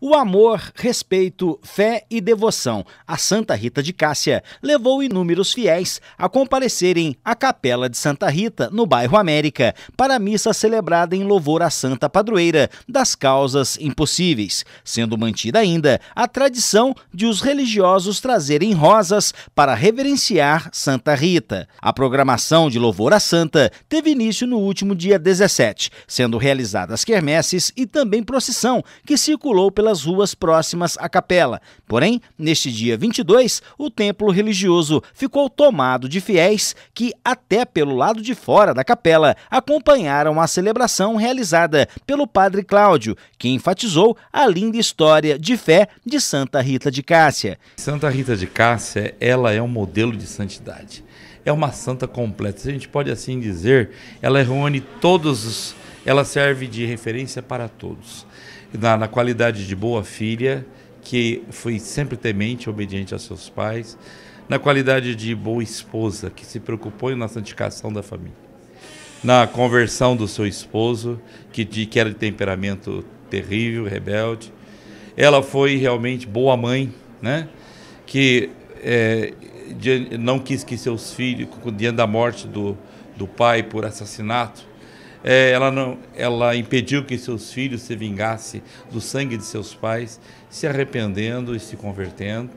O amor, respeito, fé e devoção a Santa Rita de Cássia levou inúmeros fiéis a comparecerem à Capela de Santa Rita, no bairro América, para a missa celebrada em louvor à Santa Padroeira das causas impossíveis, sendo mantida ainda a tradição de os religiosos trazerem rosas para reverenciar Santa Rita. A programação de louvor à Santa teve início no último dia 17, sendo realizadas quermesses e também procissão que circulou pela pelas ruas próximas à capela. Porém, neste dia 22, o templo religioso ficou tomado de fiéis que, até pelo lado de fora da capela, acompanharam a celebração realizada pelo padre Cláudio, que enfatizou a linda história de fé de Santa Rita de Cássia. Santa Rita de Cássia, ela é um modelo de santidade. É uma santa completa, se a gente pode assim dizer, ela reúne todos ela serve de referência para todos na, na qualidade de boa filha, que foi sempre temente, obediente a seus pais, na qualidade de boa esposa, que se preocupou na santificação da família, na conversão do seu esposo, que, de, que era de temperamento terrível, rebelde. Ela foi realmente boa mãe, né? que é, não quis que seus filhos, diante da morte do, do pai por assassinato, é, ela, não, ela impediu que seus filhos se vingassem do sangue de seus pais, se arrependendo e se convertendo.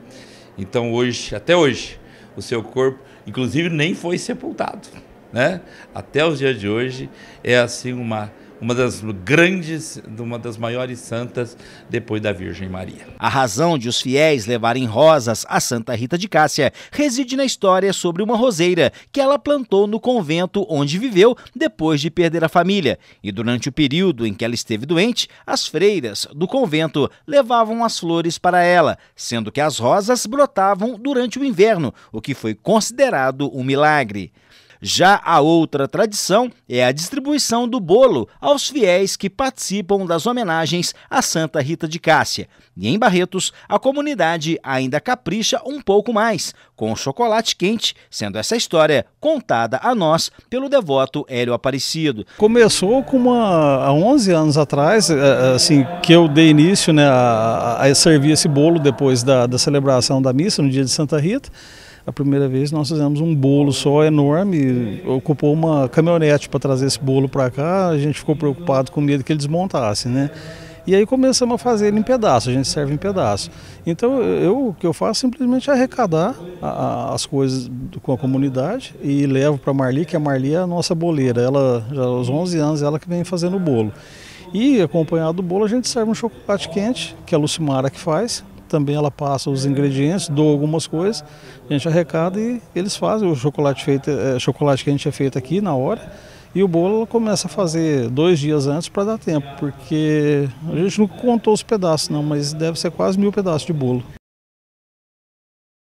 Então hoje, até hoje, o seu corpo, inclusive, nem foi sepultado né? Até os dias de hoje é assim uma uma das grandes, uma das maiores santas depois da Virgem Maria. A razão de os fiéis levarem rosas a Santa Rita de Cássia reside na história sobre uma roseira que ela plantou no convento onde viveu depois de perder a família. E durante o período em que ela esteve doente, as freiras do convento levavam as flores para ela, sendo que as rosas brotavam durante o inverno, o que foi considerado um milagre. Já a outra tradição é a distribuição do bolo aos fiéis que participam das homenagens a Santa Rita de Cássia. E em Barretos, a comunidade ainda capricha um pouco mais, com chocolate quente, sendo essa história contada a nós pelo devoto Hélio Aparecido. Começou com uma, há 11 anos atrás, é, é, assim, que eu dei início né, a, a servir esse bolo depois da, da celebração da missa, no dia de Santa Rita. A primeira vez nós fizemos um bolo só enorme, ocupou uma caminhonete para trazer esse bolo para cá, a gente ficou preocupado com medo que ele desmontasse, né? E aí começamos a fazer ele em pedaço, a gente serve em pedaço. Então eu, o que eu faço é simplesmente arrecadar a, a, as coisas com a comunidade e levo para a Marli, que a Marli é a nossa boleira. Ela, já aos 11 anos, ela que vem fazendo o bolo. E acompanhado do bolo a gente serve um chocolate quente, que a Lucimara que faz, também ela passa os ingredientes, doa algumas coisas, a gente arrecada e eles fazem o chocolate feito, é, chocolate que a gente é feito aqui na hora. E o bolo ela começa a fazer dois dias antes para dar tempo, porque a gente não contou os pedaços não, mas deve ser quase mil pedaços de bolo.